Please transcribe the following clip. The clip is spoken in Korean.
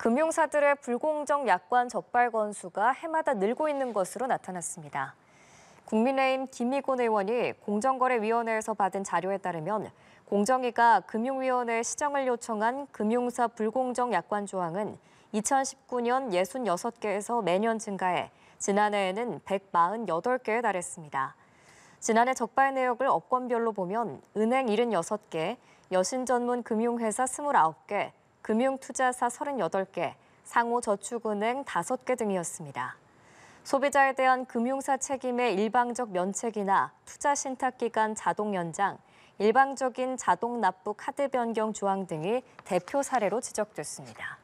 금융사들의 불공정 약관 적발 건수가 해마다 늘고 있는 것으로 나타났습니다. 국민의힘 김희곤 의원이 공정거래위원회에서 받은 자료에 따르면 공정위가 금융위원회 시정을 요청한 금융사 불공정 약관 조항은 2019년 66개에서 매년 증가해 지난해에는 148개에 달했습니다. 지난해 적발 내역을 업권별로 보면 은행 76개, 여신전문 금융회사 29개, 금융투자사 38개, 상호저축은행 5개 등이었습니다. 소비자에 대한 금융사 책임의 일방적 면책이나 투자 신탁 기간 자동 연장, 일방적인 자동 납부 카드 변경 조항 등이 대표 사례로 지적됐습니다.